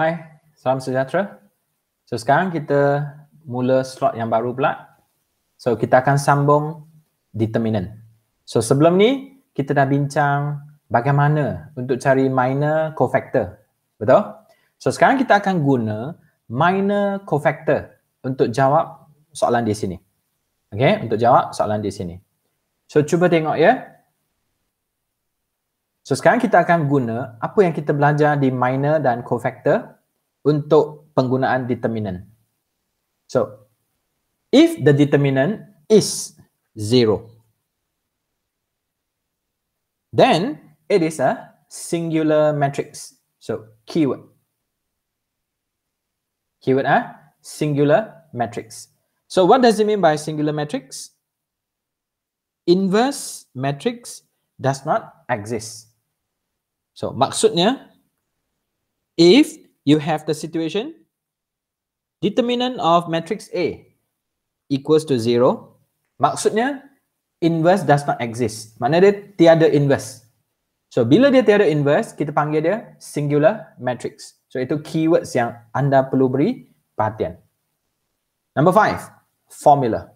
Hai, salam sejahtera. So sekarang kita mula slot yang baru pula. So kita akan sambung determinant. So sebelum ni kita dah bincang bagaimana untuk cari minor cofactor. Betul? So sekarang kita akan guna minor cofactor untuk jawab soalan di sini. Okay, untuk jawab soalan di sini. So cuba tengok ya. So sekarang kita akan guna apa yang kita belajar di minor dan cofactor untuk penggunaan determinant. So if the determinant is zero, then it is a singular matrix. So keyword. Keyword ah, singular matrix. So what does it mean by singular matrix? Inverse matrix does not exist. So maksudnya if you have the situation determinant of matrix A equals to zero, maksudnya inverse does not exist. Mana dia tiada inverse. So bila dia tiada inverse kita panggil dia singular matrix. So itu keywords yang anda perlu beri perhatian. Number five, formula.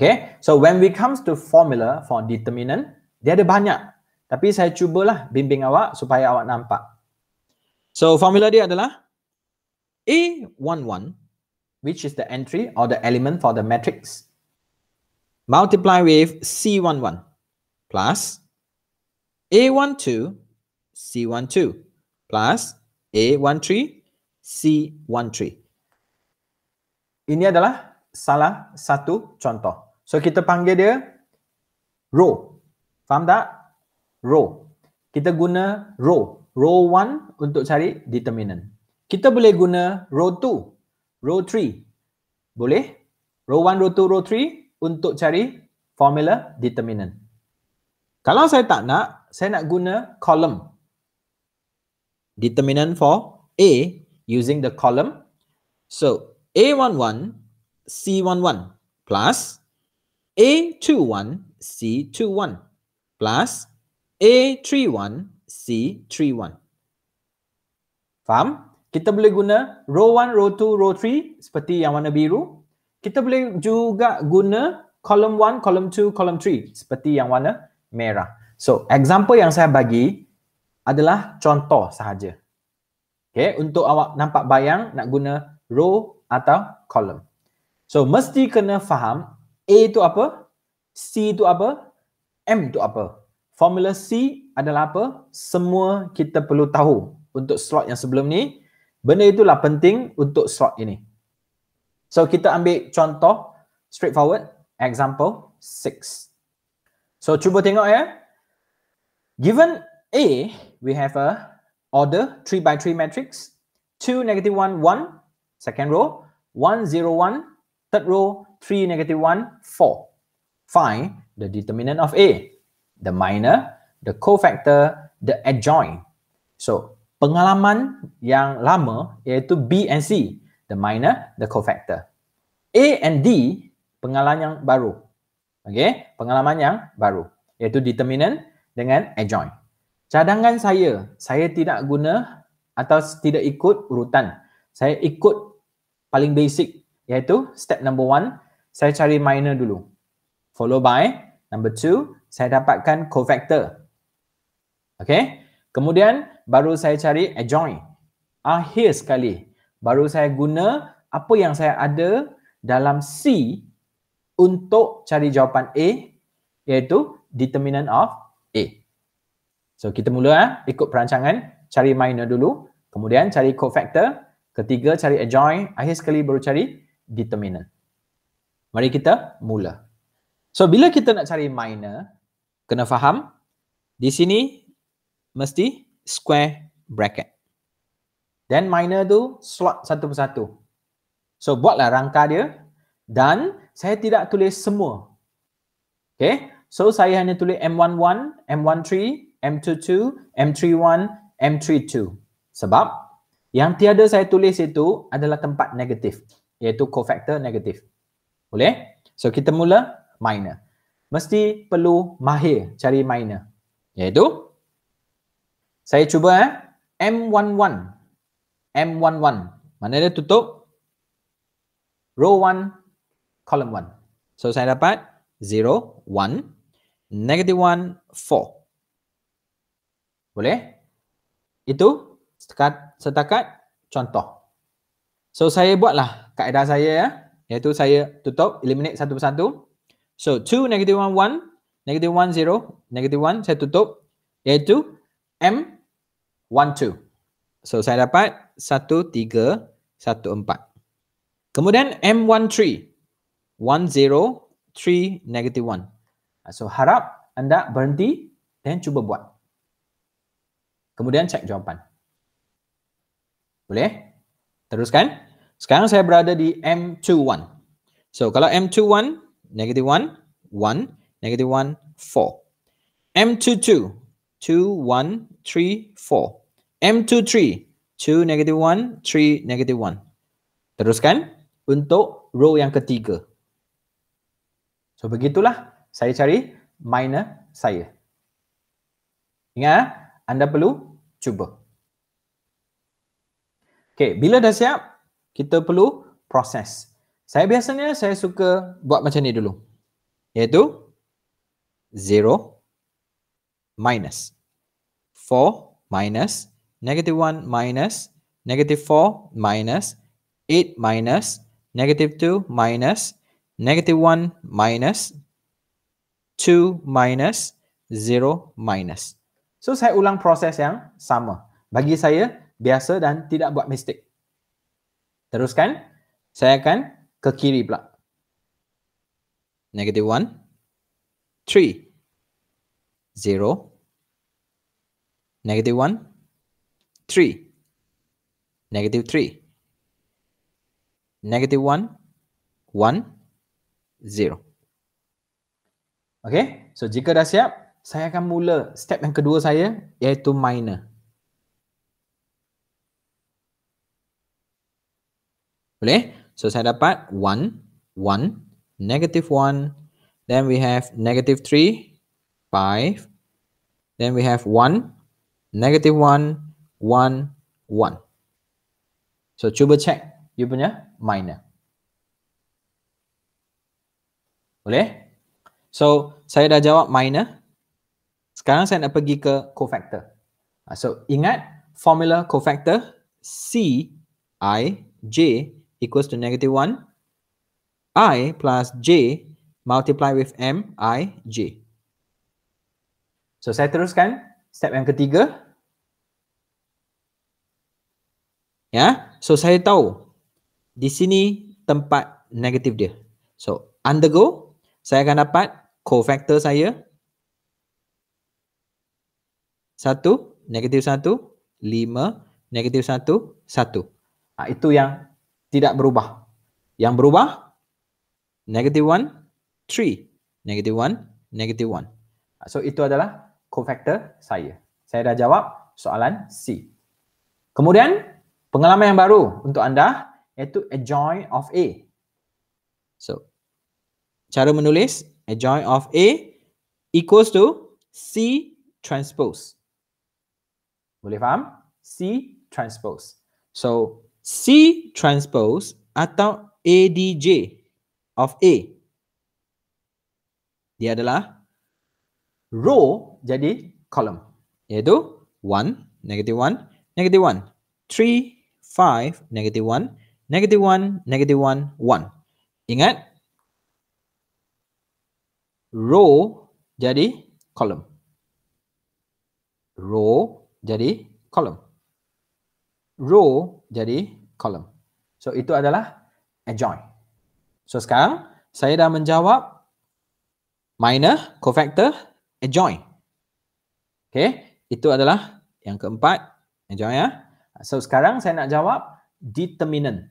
Okay, so when we comes to formula for determinant, dia ada banyak tapi saya cubalah bimbing awak supaya awak nampak. So formula dia adalah A11 which is the entry or the element for the matrix multiply with C11 plus A12 C12 plus A13 C13. Ini adalah salah satu contoh. So kita panggil dia row. Faham tak? row. Kita guna row. Row 1 untuk cari determinant. Kita boleh guna row 2, row 3. Boleh? Row 1, row 2, row 3 untuk cari formula determinant. Kalau saya tak nak, saya nak guna column. Determinant for A using the column. So, A11, C11 plus A21, C21 plus A21. A31, C31. Faham? Kita boleh guna row 1, row 2, row 3 seperti yang warna biru. Kita boleh juga guna column 1, column 2, column 3 seperti yang warna merah. So, example yang saya bagi adalah contoh sahaja. Okay, untuk awak nampak bayang nak guna row atau column. So, mesti kena faham A tu apa, C tu apa, M tu apa. Formula C adalah apa? Semua kita perlu tahu untuk slot yang sebelum ni. Benda itulah penting untuk slot ini. So kita ambil contoh straightforward. Example 6. So cuba tengok ya. Given A, we have a order 3 by 3 matrix. 2, negative 1, 1, second row. 1, 0, 1, third row. 3, negative 1, 4. Find the determinant of A the minor, the cofactor, the adjoint. So, pengalaman yang lama iaitu B and C, the minor, the cofactor. A and D, pengalaman yang baru. Okay, pengalaman yang baru iaitu determinant dengan adjoint. Cadangan saya, saya tidak guna atau tidak ikut urutan. Saya ikut paling basic iaitu step number one, saya cari minor dulu. Follow by number two, saya dapatkan cofactor. Okay. Kemudian baru saya cari adjoint. Akhir sekali. Baru saya guna apa yang saya ada dalam C untuk cari jawapan A iaitu determinant of A. So kita mula eh, ikut perancangan. Cari minor dulu. Kemudian cari cofactor. Ketiga cari adjoint. Akhir sekali baru cari determinant. Mari kita mula. So bila kita nak cari minor, kena faham di sini mesti square bracket then minor tu slot satu persatu so buatlah rangka dia dan saya tidak tulis semua okay so saya hanya tulis m11 m13 m22 m31 m32 sebab yang tiada saya tulis itu adalah tempat negatif iaitu cofactor negatif boleh so kita mula minor mesti perlu mahir cari miner iaitu saya cuba eh M11 M11 mana dia tutup row 1 column 1 so saya dapat 0 1 negative 1 4 boleh itu setakat, setakat contoh so saya buatlah kaedah saya ya iaitu saya tutup eliminate satu persatu So 2, negative 1, 1, negative 1, 0, negative 1, saya tutup. Iaitu M, 1, 2. So saya dapat 1, 3, 1, 4. Kemudian M, 1, 3. 1, 0, 3, negative 1. Ah, so harap anda berhenti dan cuba buat. Kemudian cek jawapan. Boleh? Teruskan. Sekarang saya berada di M21. So kalau M21 negative 1, 1, negative 1, 4. M22, 2, 1, 3, 4. M23, 2, negative 1, 3, negative 1. Teruskan untuk row yang ketiga. So, begitulah saya cari minor saya. Ingat, ah, anda perlu cuba. Okay, bila dah siap, kita perlu proses. Saya biasanya saya suka buat macam ni dulu. Iaitu 0 minus 4 minus negative 1 minus negative 4 minus 8 minus negative 2 minus negative 1 minus 2 minus 0 minus. So saya ulang proses yang sama. Bagi saya biasa dan tidak buat mistake. Teruskan. Saya akan ke kiri pula. Negative 1, 3, 0, negative 1, 3, negative 3, negative 1, 1, 0. Okay, so jika dah siap, saya akan mula step yang kedua saya iaitu minor. Boleh? So saya dapat 1, 1, negative 1. Then we have negative 3, 5. Then we have 1, negative 1, 1, 1. So cuba check you punya minor. Boleh? So saya dah jawab minor. Sekarang saya nak pergi ke cofactor. So ingat formula cofactor C, I, J, equals to negative 1 i plus j multiply with m i j. So saya teruskan step yang ketiga. Ya, yeah. so saya tahu di sini tempat negatif dia. So undergo saya akan dapat cofactor saya 1, negatif 1, 5, negatif 1, 1. itu yang tidak berubah. Yang berubah, negative 1, 3. Negative 1, negative 1. So, itu adalah cofactor saya. Saya dah jawab soalan C. Kemudian, pengalaman yang baru untuk anda, iaitu adjoint of A. So, cara menulis adjoint of A equals to C transpose. Boleh faham? C transpose. So, C transpose atau ADJ of A. Dia adalah row jadi column. Iaitu 1, negative 1, negative 1, 3, 5, negative 1, negative 1, negative 1, 1. Ingat, row jadi column. Row jadi column row jadi column. So itu adalah adjoint. So sekarang saya dah menjawab minor, cofactor, adjoint. Okay, itu adalah yang keempat adjoint ya. So sekarang saya nak jawab determinant.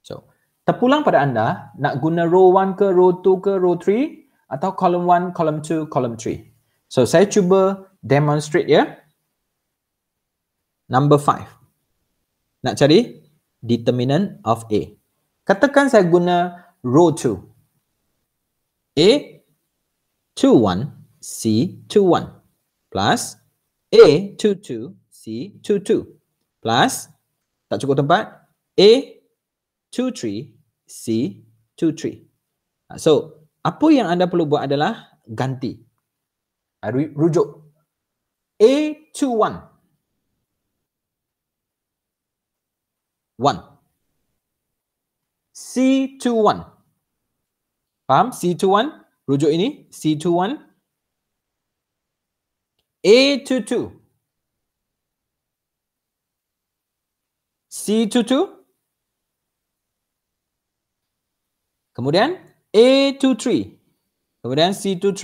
So terpulang pada anda nak guna row 1 ke row 2 ke row 3 atau column 1, column 2, column 3. So saya cuba demonstrate ya. Number 5. Nak cari determinant of A. Katakan saya guna row 2. A 21 C 21 plus A 22 C 22 plus tak cukup tempat A 23 C 23. So, apa yang anda perlu buat adalah ganti. Rujuk A 21 One. C21. Faham? C21 rujuk ini C21 A22 C22 Kemudian A23 Kemudian C23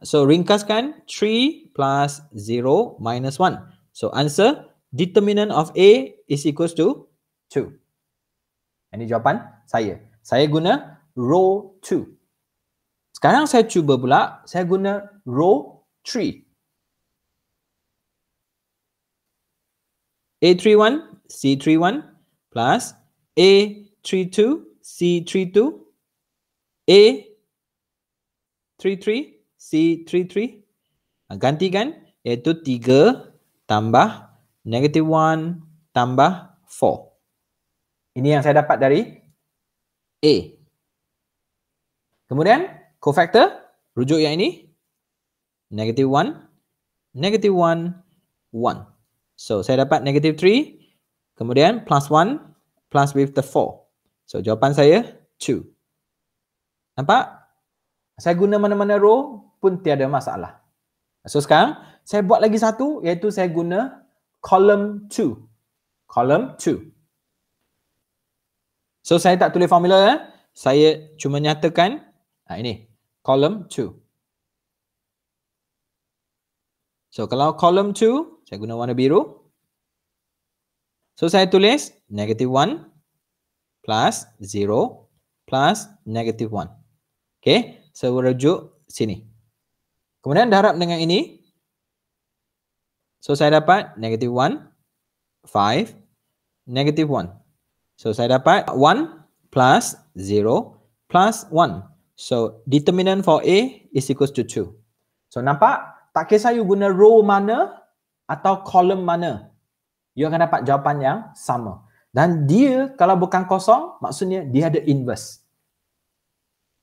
So ringkaskan 3 plus 0 minus 1 So answer 3 determinant of A is equals to 2. Ini jawapan saya. Saya guna row 2. Sekarang saya cuba pula, saya guna row 3. A31 C31 plus A32 C32 A33 C33 Gantikan iaitu 3 tambah 2 negative 1 tambah 4. Ini yang saya dapat dari A. Kemudian cofactor rujuk yang ini negative 1, negative 1, 1. So saya dapat negative 3 kemudian plus 1 plus with the 4. So jawapan saya 2. Nampak? Saya guna mana-mana row pun tiada masalah. So sekarang saya buat lagi satu iaitu saya guna column 2. Column 2. So saya tak tulis formula eh. Saya cuma nyatakan ha, ini column 2. So kalau column 2, saya guna warna biru. So saya tulis negative 1 plus 0 plus negative 1. Okay, so rujuk sini. Kemudian darab dengan ini, So saya dapat negative 1, 5, negative 1. So saya dapat 1 plus 0 plus 1. So determinant for A is equals to 2. So nampak? Tak kisah you guna row mana atau column mana. You akan dapat jawapan yang sama. Dan dia kalau bukan kosong, maksudnya dia ada inverse.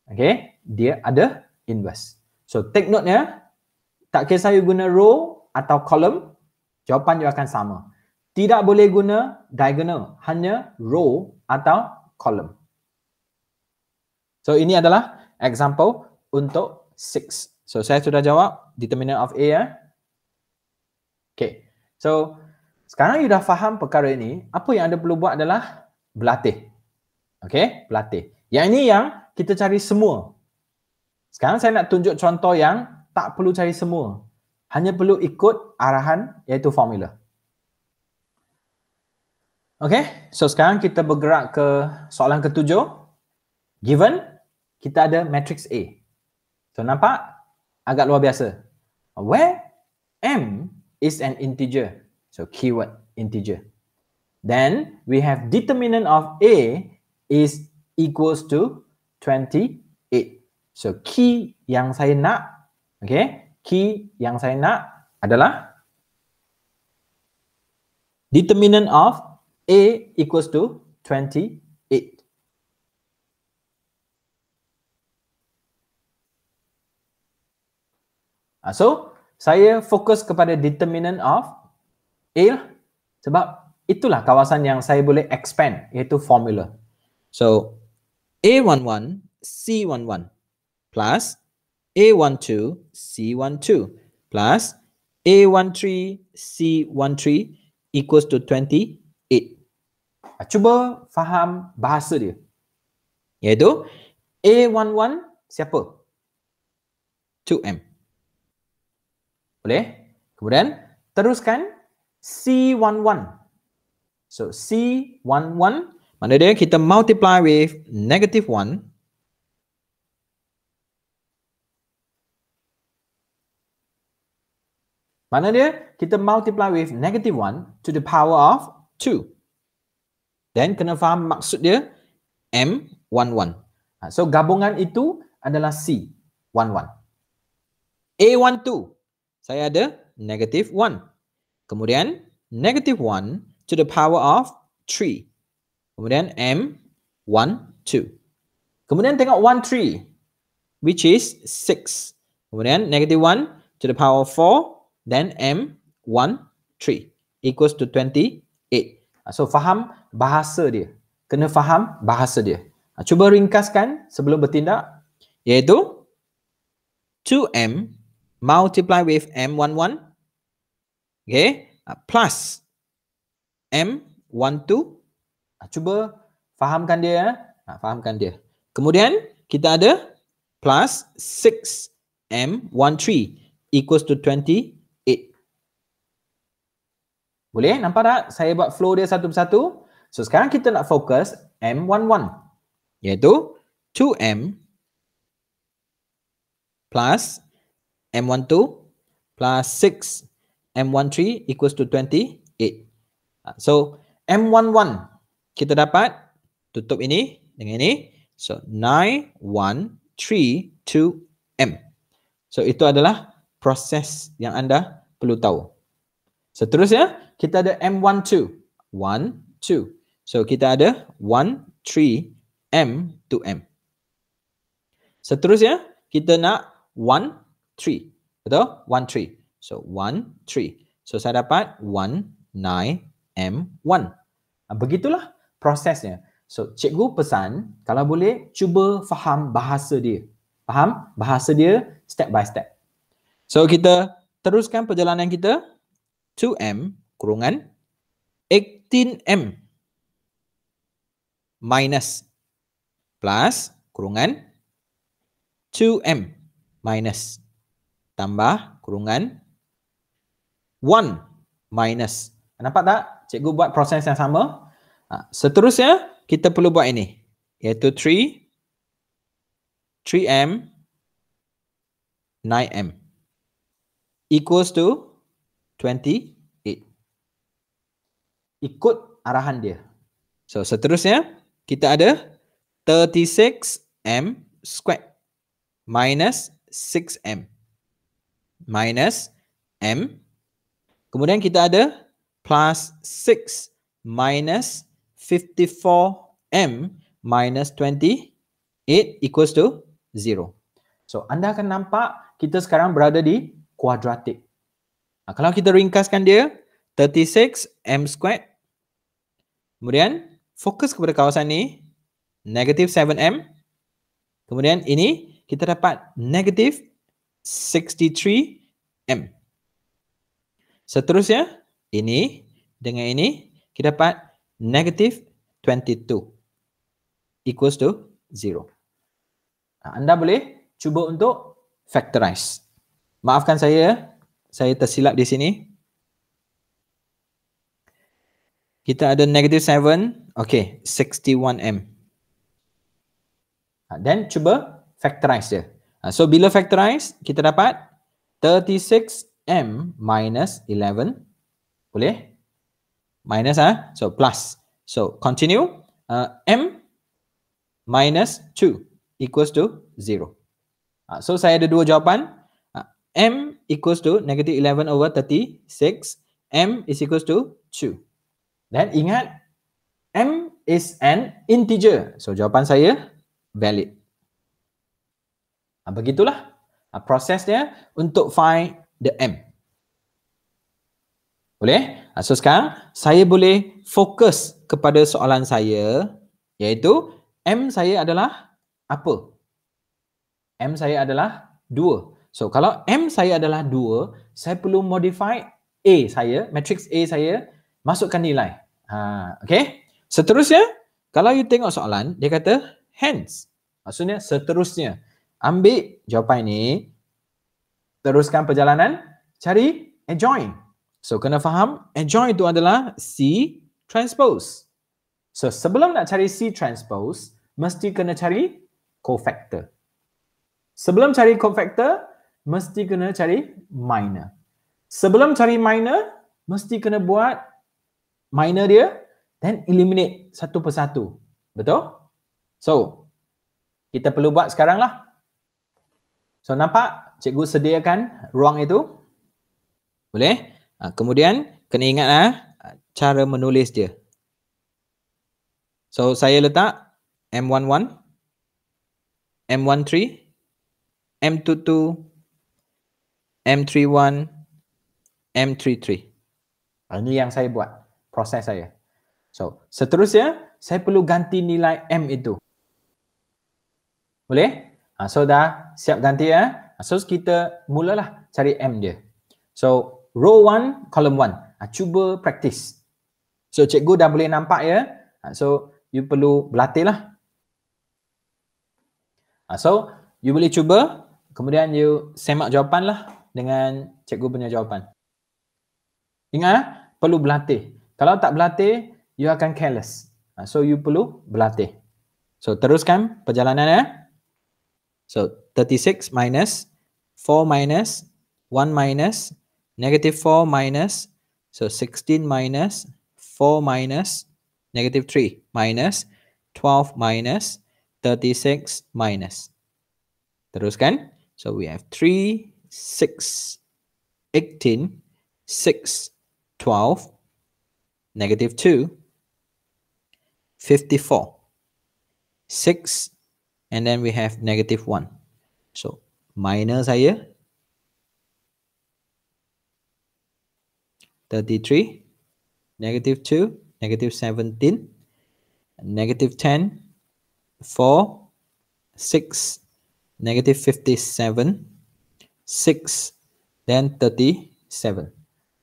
Okay? Dia ada inverse. So take note ya. Tak kisah you guna row atau kolom, jawapan juga akan sama. Tidak boleh guna diagonal, hanya row atau kolom. So ini adalah example untuk 6. So saya sudah jawab determinant of A ya. Okay. So sekarang you dah faham perkara ini, apa yang anda perlu buat adalah berlatih. Okay, berlatih. Yang ini yang kita cari semua. Sekarang saya nak tunjuk contoh yang tak perlu cari semua hanya perlu ikut arahan iaitu formula. Okay, so sekarang kita bergerak ke soalan ketujuh. Given, kita ada matrix A. So nampak? Agak luar biasa. Where M is an integer. So keyword, integer. Then we have determinant of A is equals to 28. So key yang saya nak, okay, key yang saya nak adalah determinant of A equals to 28. Ah, so, saya fokus kepada determinant of A lah. sebab itulah kawasan yang saya boleh expand iaitu formula. So, A11 C11 plus A12, C12 plus A13, C13 equals to 28. Cuba faham bahasa dia. Iaitu A11 siapa? 2M. Boleh? Kemudian teruskan C11. So C11, mana dia kita multiply with negative 1. Mana dia? Kita multiply with negative 1 to the power of 2. Then kena faham maksud dia M11. Ha, so gabungan itu adalah C11. A12, saya ada negative 1. Kemudian negative 1 to the power of 3. Kemudian M12. Kemudian tengok 13, which is 6. Kemudian negative 1 to the power of 4 then M13 equals to 28. Ah, so faham bahasa dia. Kena faham bahasa dia. Ah, cuba ringkaskan sebelum bertindak. Iaitu 2M multiply with M11 okay, ah, plus M12. Cuba fahamkan dia. Eh? Fahamkan dia. Kemudian kita ada plus 6M13 equals to 28. Boleh? Nampak tak? Saya buat flow dia satu persatu. So sekarang kita nak fokus M11 iaitu 2M plus M12 plus 6M13 equals to 28. So M11 kita dapat tutup ini dengan ini. So 9132M. So itu adalah proses yang anda perlu tahu. Seterusnya. So, kita ada M12. 1, 2. So kita ada 1, 3, M to M. Seterusnya, kita nak 1, 3. Betul? 1, 3. So 1, 3. So saya dapat 1, 9, M, 1. Begitulah prosesnya. So cikgu pesan, kalau boleh cuba faham bahasa dia. Faham bahasa dia step by step. So kita teruskan perjalanan kita. 2M kurungan 18M minus plus kurungan 2M minus tambah kurungan 1 minus. Nampak tak? Cikgu buat proses yang sama. Ha, seterusnya, kita perlu buat ini. Iaitu 3, 3M, 9M. Equals to ikut arahan dia. So seterusnya kita ada 36m squared minus 6m minus m. Kemudian kita ada plus 6 minus 54m minus 28 equals to 0. So anda akan nampak kita sekarang berada di quadratic. kalau kita ringkaskan dia, 36 m squared. Kemudian fokus kepada kawasan ni negative 7 m. Kemudian ini kita dapat negative 63 m. Seterusnya ini dengan ini kita dapat negative 22 equals to 0. Anda boleh cuba untuk factorize. Maafkan saya, saya tersilap di sini. Kita ada negative 7. Okay, 61M. Ha, then cuba factorize dia. Ha, so bila factorize, kita dapat 36M minus 11. Boleh? Minus ah, So plus. So continue. Uh, M minus 2 equals to 0. so saya ada dua jawapan. M equals to negative 11 over 36. M is equals to 2. Dan ingat M is an integer. So jawapan saya valid. Ha, begitulah ha, ah, prosesnya untuk find the M. Boleh? Ha, so sekarang saya boleh fokus kepada soalan saya iaitu M saya adalah apa? M saya adalah 2. So kalau M saya adalah 2, saya perlu modify A saya, matrix A saya masukkan nilai. Ha, okay. Seterusnya, kalau you tengok soalan, dia kata hence. Maksudnya seterusnya. Ambil jawapan ini, teruskan perjalanan, cari adjoin. So kena faham, adjoin itu adalah C transpose. So sebelum nak cari C transpose, mesti kena cari cofactor. Sebelum cari cofactor, mesti kena cari minor. Sebelum cari minor, mesti kena buat minor dia then eliminate satu persatu. Betul? So, kita perlu buat sekarang lah. So, nampak? Cikgu sediakan ruang itu. Boleh? Ha, kemudian, kena ingat lah cara menulis dia. So, saya letak M11, M13, M22, M31, M33. Ini yang saya buat proses saya. So, seterusnya saya perlu ganti nilai M itu. Boleh? Ha, so, dah siap ganti ya. Eh? Ha, so, kita mulalah cari M dia. So, row 1, column 1. Ha, cuba praktis. So, cikgu dah boleh nampak ya. Ha, so, you perlu berlatih lah. Ha, so, you boleh cuba. Kemudian, you semak jawapan lah dengan cikgu punya jawapan. Ingat, eh? perlu berlatih. Kalau tak berlatih, you akan careless. Ha, so you perlu berlatih. So teruskan perjalanan ya. So 36 minus 4 minus 1 minus negative 4 minus so 16 minus 4 minus negative 3 minus 12 minus 36 minus. Teruskan. So we have 3, 6, 18, 6, 12, negative 2, 54, 6, and then we have negative 1. So minus here. 33, negative 2, negative 17, negative 10, 4, 6, negative 57, 6, then 37.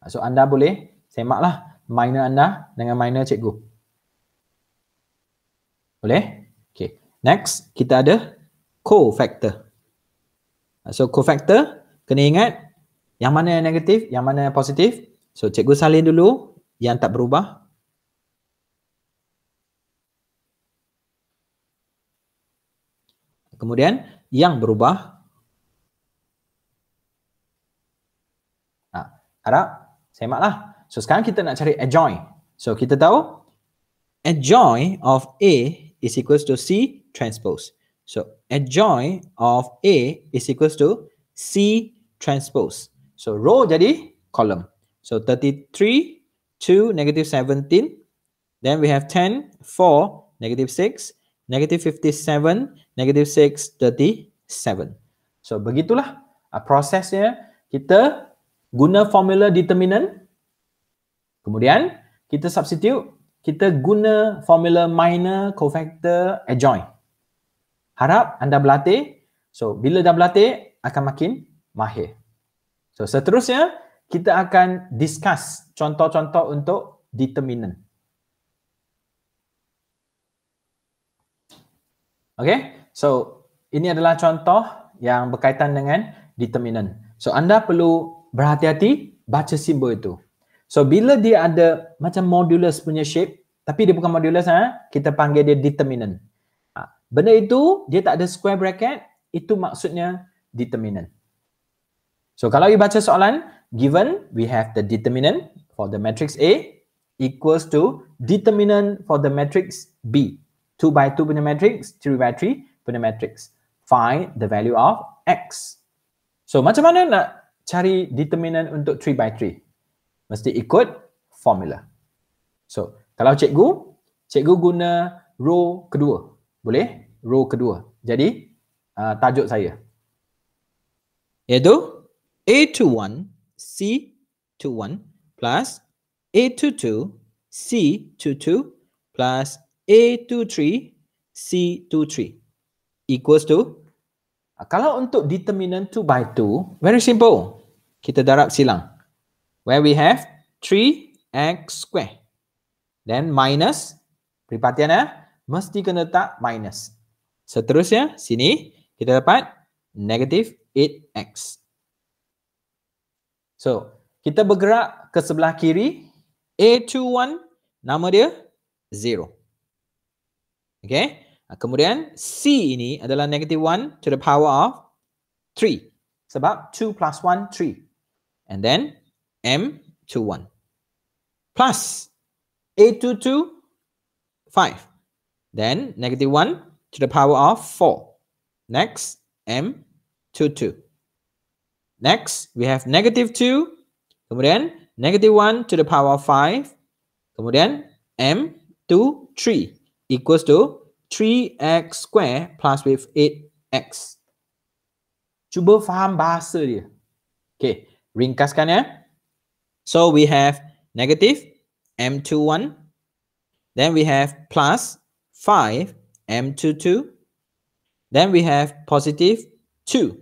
So anda boleh semak lah minor anda dengan minor cikgu. Boleh? Okay. Next, kita ada cofactor. So cofactor, kena ingat yang mana yang negatif, yang mana yang positif. So cikgu salin dulu yang tak berubah. Kemudian yang berubah. Ha, harap semaklah. lah. So sekarang kita nak cari adjoint. So kita tahu adjoint of A is equals to C transpose. So adjoint of A is equals to C transpose. So row jadi column. So 33, 2, negative 17. Then we have 10, 4, negative 6, negative 57, negative 6, 37. So begitulah uh, prosesnya kita guna formula determinant Kemudian kita substitute, kita guna formula minor cofactor adjoint. Harap anda berlatih. So bila dah berlatih akan makin mahir. So seterusnya kita akan discuss contoh-contoh untuk determinant. Okay, so ini adalah contoh yang berkaitan dengan determinant. So anda perlu berhati-hati baca simbol itu. So bila dia ada macam modulus punya shape tapi dia bukan modulus ha? kita panggil dia determinant. Ha. Benda itu dia tak ada square bracket itu maksudnya determinant. So kalau you baca soalan given we have the determinant for the matrix A equals to determinant for the matrix B. 2 by 2 punya matrix, 3 by 3 punya matrix. Find the value of X. So macam mana nak cari determinant untuk 3 by 3? mesti ikut formula. So, kalau cikgu, cikgu guna row kedua. Boleh? Row kedua. Jadi, uh, tajuk saya. Iaitu A21 C21 plus A22 C22 plus A23 C23 equals to uh, kalau untuk determinant 2 by 2, very simple. Kita darab silang where we have 3x square. Then minus, peribatian ya, eh? mesti kena tak minus. Seterusnya, sini kita dapat negative 8x. So, kita bergerak ke sebelah kiri. A21, nama dia 0. Okay, ah, kemudian C ini adalah negative 1 to the power of 3. Sebab 2 plus 1, 3. And then M21. Plus A22, 5. Then negative 1 to the power of 4. Next, M22. Next, we have negative 2. Kemudian, negative 1 to the power of 5. Kemudian, M23 equals to 3x square plus with 8x. Cuba faham bahasa dia. Okay, ringkaskan ya. So we have negative M21. Then we have plus 5 M22. Then we have positive 2.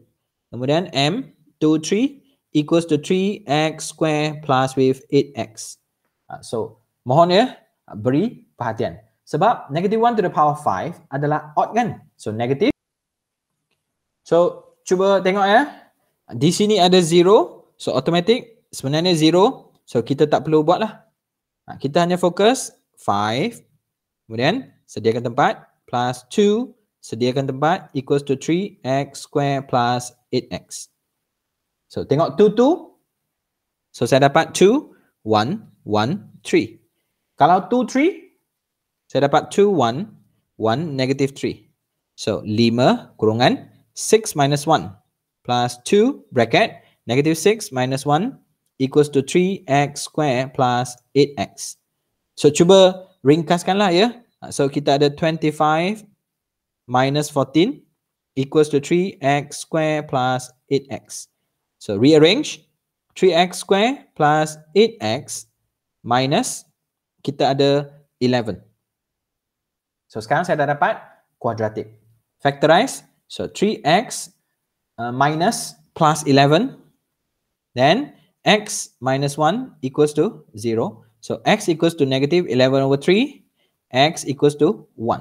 And then M23 equals to 3x square plus with 8x. Uh, ah, so, mohon ya, beri perhatian. Sebab negative 1 to the power 5 adalah odd kan? So, negative. So, cuba tengok ya. Di sini ada 0. So, automatic sebenarnya zero. So kita tak perlu buat lah. Ha, kita hanya fokus five. Kemudian sediakan tempat plus two. Sediakan tempat equals to three x square plus eight x. So tengok two two. So saya dapat two one one three. Kalau two three, saya dapat two one one negative three. So lima kurungan six minus one plus two bracket negative six minus one equals to 3x square plus 8x. So cuba ringkaskanlah ya. So kita ada 25 minus 14 equals to 3x square plus 8x. So rearrange 3x square plus 8x minus kita ada 11. So sekarang saya dah dapat quadratic. Factorize. So 3x uh, minus plus 11. Then x minus 1 equals to 0. So x equals to negative 11 over 3. x equals to 1.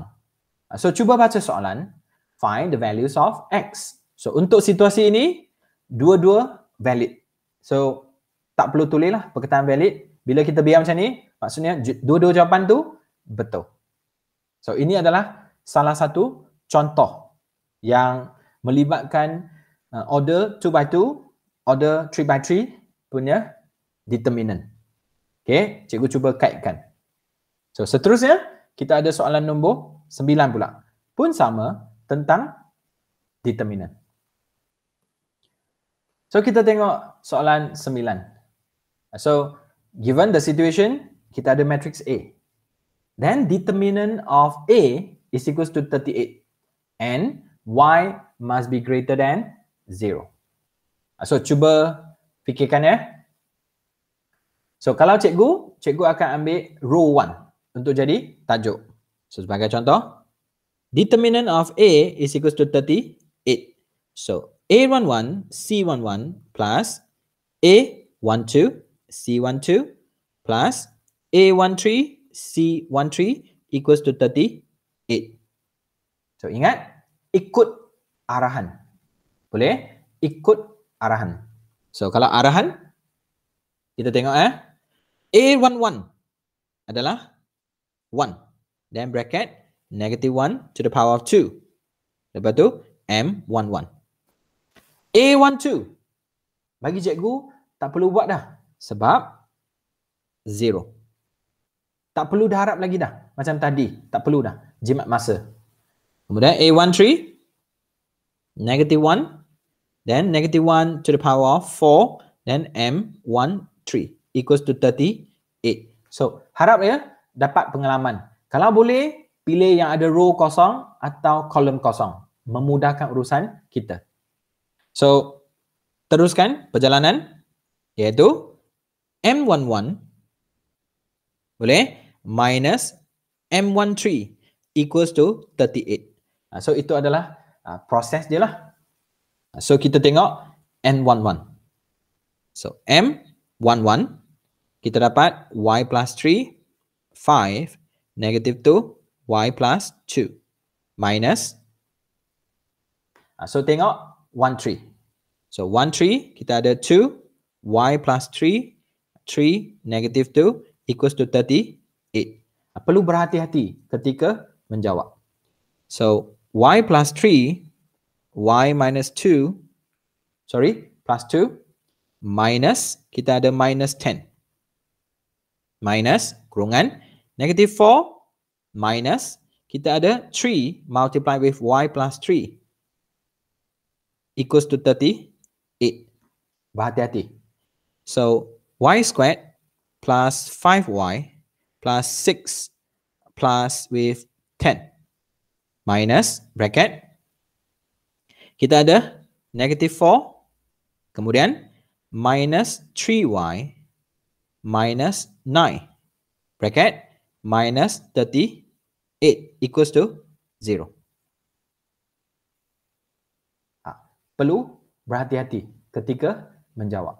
Ah, so cuba baca soalan. Find the values of x. So untuk situasi ini, dua-dua valid. So tak perlu tulis lah perkataan valid. Bila kita biar macam ni, maksudnya dua-dua jawapan tu betul. So ini adalah salah satu contoh yang melibatkan uh, order 2 by 2, order 3 by 3 punya determinant. Okay, cikgu cuba kaitkan. So seterusnya, kita ada soalan nombor 9 pula. Pun sama tentang determinant. So kita tengok soalan 9. So given the situation, kita ada matrix A. Then determinant of A is equals to 38. And Y must be greater than 0. So cuba Fikirkan ya. So kalau cikgu, cikgu akan ambil row 1 untuk jadi tajuk. So sebagai contoh, determinant of A is equals to 38. So A11 C11 plus A12 C12 plus A13 C13 equals to 38. So ingat, ikut arahan. Boleh? Ikut arahan. Arahan. So kalau arahan kita tengok eh A11 adalah 1 then bracket negative 1 to the power of 2. Lepas tu M11. A12 bagi cikgu tak perlu buat dah sebab 0. Tak perlu dah harap lagi dah macam tadi, tak perlu dah jimat masa. Kemudian A13 negative 1 then negative 1 to the power of 4, then M, 1, 3, equals to 38. So, harap ya, dapat pengalaman. Kalau boleh, pilih yang ada row kosong atau kolom kosong. Memudahkan urusan kita. So, teruskan perjalanan, iaitu M11, boleh, minus M13, equals to 38. So, itu adalah ah, proses dia lah. So kita tengok N11. So M11 kita dapat Y plus 3, 5, negative 2, Y plus 2, minus. Ah, so tengok 1, 3. So 1, 3 kita ada 2, Y plus 3, 3, negative 2, equals to 38. Ah, perlu berhati-hati ketika menjawab. So Y plus 3, y minus 2, sorry, plus 2, minus, kita ada minus 10. Minus, kurungan, negative 4, minus, kita ada 3 multiply with y plus 3. Equals to 38. Berhati-hati. So, y squared plus 5y plus 6 plus with 10. Minus, bracket, kita ada negative 4 kemudian minus 3y minus 9 bracket minus 38 equals to 0. Ah, ha, perlu berhati-hati ketika menjawab.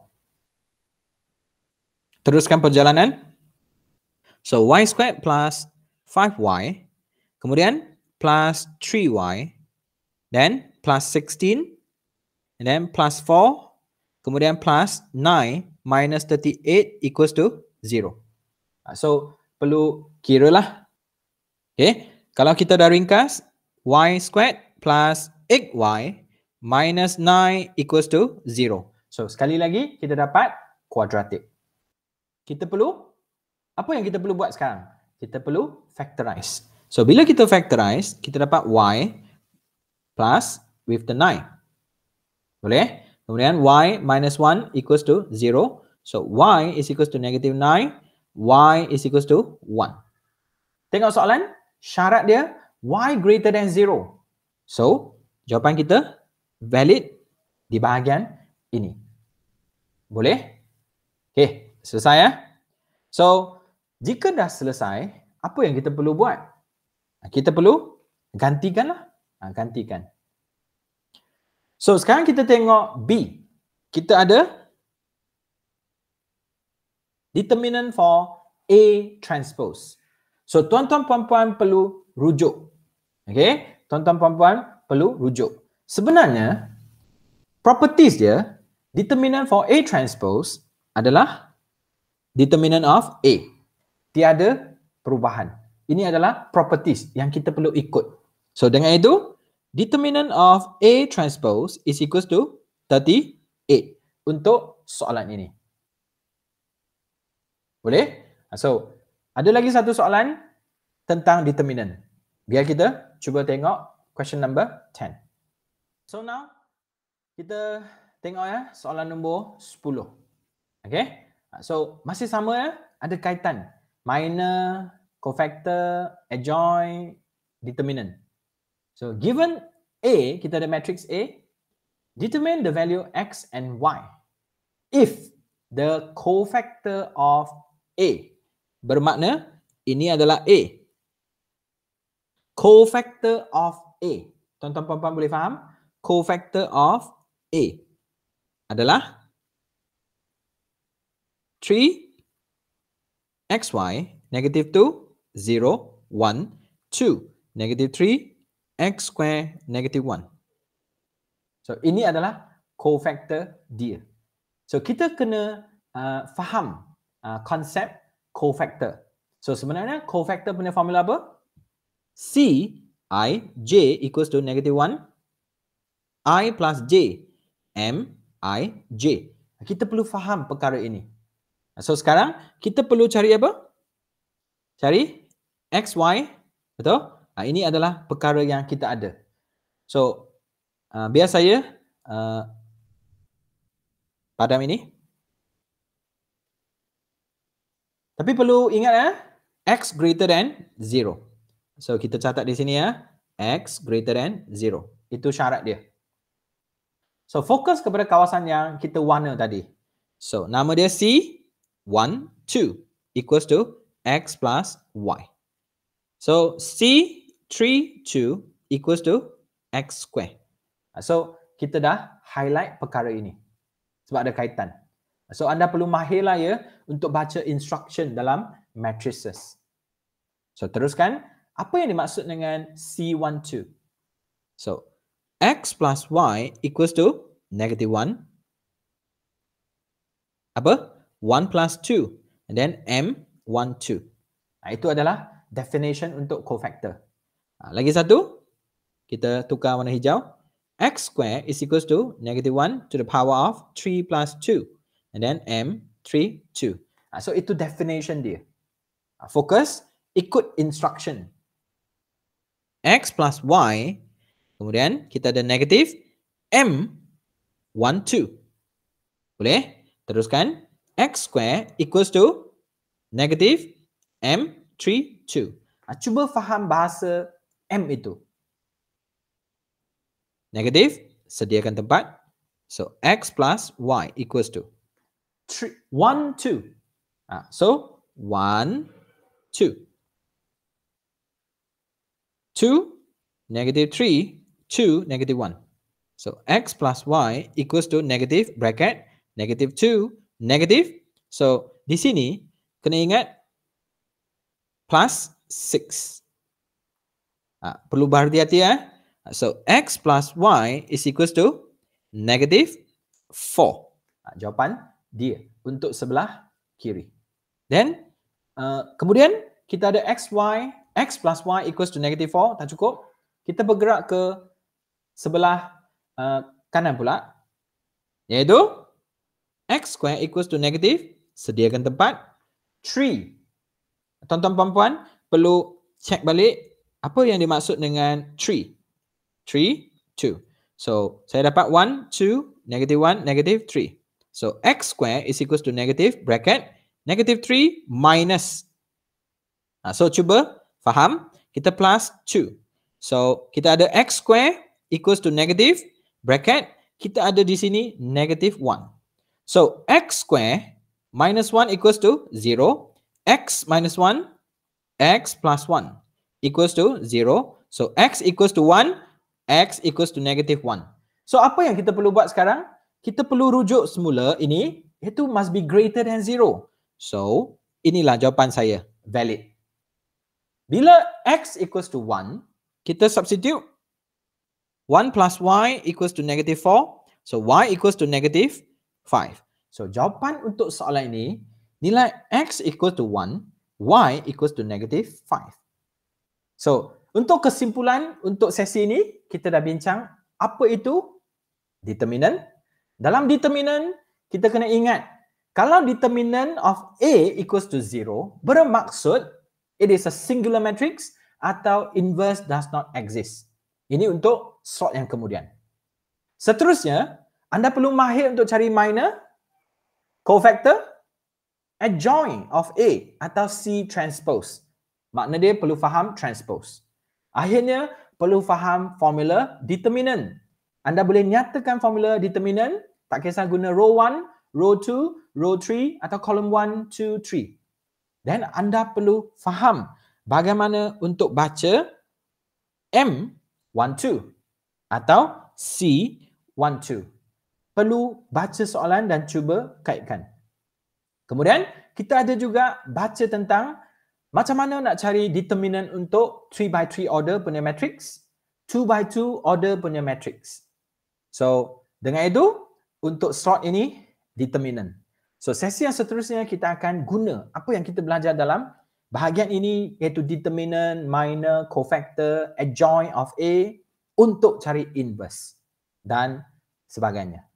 Teruskan perjalanan. So y squared plus 5y kemudian plus 3y then plus 16 and then plus 4 kemudian plus 9 minus 38 equals to 0. Ah, so perlu kira lah. Okay. Kalau kita dah ringkas y squared plus 8y minus 9 equals to 0. So sekali lagi kita dapat quadratic. Kita perlu apa yang kita perlu buat sekarang? Kita perlu factorize. So bila kita factorize kita dapat y plus with the 9. Boleh? Kemudian y minus 1 equals to 0. So y is equals to negative 9. y is equals to 1. Tengok soalan. Syarat dia y greater than 0. So jawapan kita valid di bahagian ini. Boleh? Okay. Selesai ya. So jika dah selesai, apa yang kita perlu buat? Kita perlu ha, Gantikan. Lah. gantikan. So sekarang kita tengok B. Kita ada determinant for A transpose. So tuan-tuan puan-puan perlu rujuk. Okay. Tuan-tuan puan-puan perlu rujuk. Sebenarnya properties dia determinant for A transpose adalah determinant of A. Tiada perubahan. Ini adalah properties yang kita perlu ikut. So dengan itu determinant of A transpose is equals to 38 untuk soalan ini. Boleh? Ah, so, ada lagi satu soalan tentang determinant. Biar kita cuba tengok question number 10. So now, kita tengok ya soalan nombor 10. Okay? Ah, so, masih sama ya. Ada kaitan. Minor, cofactor, adjoint, determinant. So given A, kita ada matrix A, determine the value X and Y. If the cofactor of A, bermakna ini adalah A. Cofactor of A. Tuan-tuan puan-puan boleh faham? Cofactor of A adalah 3 XY negative 2, 0, 1, 2. Negative 3, x square negative 1. So ini adalah cofactor dia. So kita kena uh, faham uh, konsep cofactor. So sebenarnya cofactor punya formula apa? C i j equals to negative 1 i plus j m i j. Kita perlu faham perkara ini. So sekarang kita perlu cari apa? Cari x y betul? Uh, ini adalah perkara yang kita ada. So, uh, biar saya uh, padam ini. Tapi perlu ingat ya, x greater than 0. So, kita catat di sini ya, x greater than 0. Itu syarat dia. So, fokus kepada kawasan yang kita warna tadi. So, nama dia C, 1, 2 equals to x plus y. So, C 3, 2 equals to x square. Ah, so, kita dah highlight perkara ini sebab ada kaitan. Ah, so, anda perlu mahir lah ya untuk baca instruction dalam matrices. So, teruskan. Apa yang dimaksud dengan C12? So, x plus y equals to negative 1. Apa? 1 plus 2. And then M12. Nah, itu adalah definition untuk cofactor. Ah, lagi satu, kita tukar warna hijau. X square is equals to negative 1 to the power of 3 plus 2. And then M, 3, 2. Ha, so itu definition dia. Ah, Fokus ikut instruction. X plus Y, kemudian kita ada negative M, 1, 2. Boleh? Teruskan. X square equals to negative M, 3, 2. Ah, cuba faham bahasa M itu. Negatif, sediakan tempat. So, X plus Y equals to 1, 2. Ah, so, 1, 2. negative 3, 2, negative 1. So, X plus Y equals to negative bracket, negative 2, negative. So, di sini, kena ingat plus 6. Uh, perlu berhati-hati ya. Eh? Ha, so x plus y is equals to negative 4. Uh, ha, jawapan dia untuk sebelah kiri. Then uh, kemudian kita ada x y, x plus y equals to negative 4. Tak cukup. Kita bergerak ke sebelah uh, kanan pula. Iaitu x square equals to negative. Sediakan tempat. 3. Tuan-tuan perempuan perlu check balik apa yang dimaksud dengan 3? 3, 2. So, saya dapat 1, 2, negative 1, negative 3. So, x square is equals to negative bracket, negative 3 minus. Nah, so, cuba faham. Kita plus 2. So, kita ada x square equals to negative bracket. Kita ada di sini negative 1. So, x square minus 1 equals to 0. x minus 1, x plus 1 equals to 0. So x equals to 1, x equals to negative 1. So apa yang kita perlu buat sekarang? Kita perlu rujuk semula ini, iaitu must be greater than 0. So inilah jawapan saya, valid. Bila x equals to 1, kita substitute 1 plus y equals to negative 4. So y equals to negative 5. So jawapan untuk soalan ini, nilai x equals to 1, y equals to negative 5. So, untuk kesimpulan untuk sesi ini, kita dah bincang apa itu determinant. Dalam determinant, kita kena ingat kalau determinant of A equals to zero, bermaksud it is a singular matrix atau inverse does not exist. Ini untuk sort yang kemudian. Seterusnya, anda perlu mahir untuk cari minor, cofactor, adjoint of A atau C transpose. Makna dia perlu faham transpose. Akhirnya, perlu faham formula determinant. Anda boleh nyatakan formula determinant, tak kisah guna row 1, row 2, row 3 atau column 1, 2, 3. Dan anda perlu faham bagaimana untuk baca M, 1, 2 atau C, 1, 2. Perlu baca soalan dan cuba kaitkan. Kemudian, kita ada juga baca tentang macam mana nak cari determinant untuk 3 by 3 order punya matrix? 2 by 2 order punya matrix. So, dengan itu, untuk slot ini, determinant. So, sesi yang seterusnya kita akan guna apa yang kita belajar dalam bahagian ini iaitu determinant, minor, cofactor, adjoint of A untuk cari inverse dan sebagainya.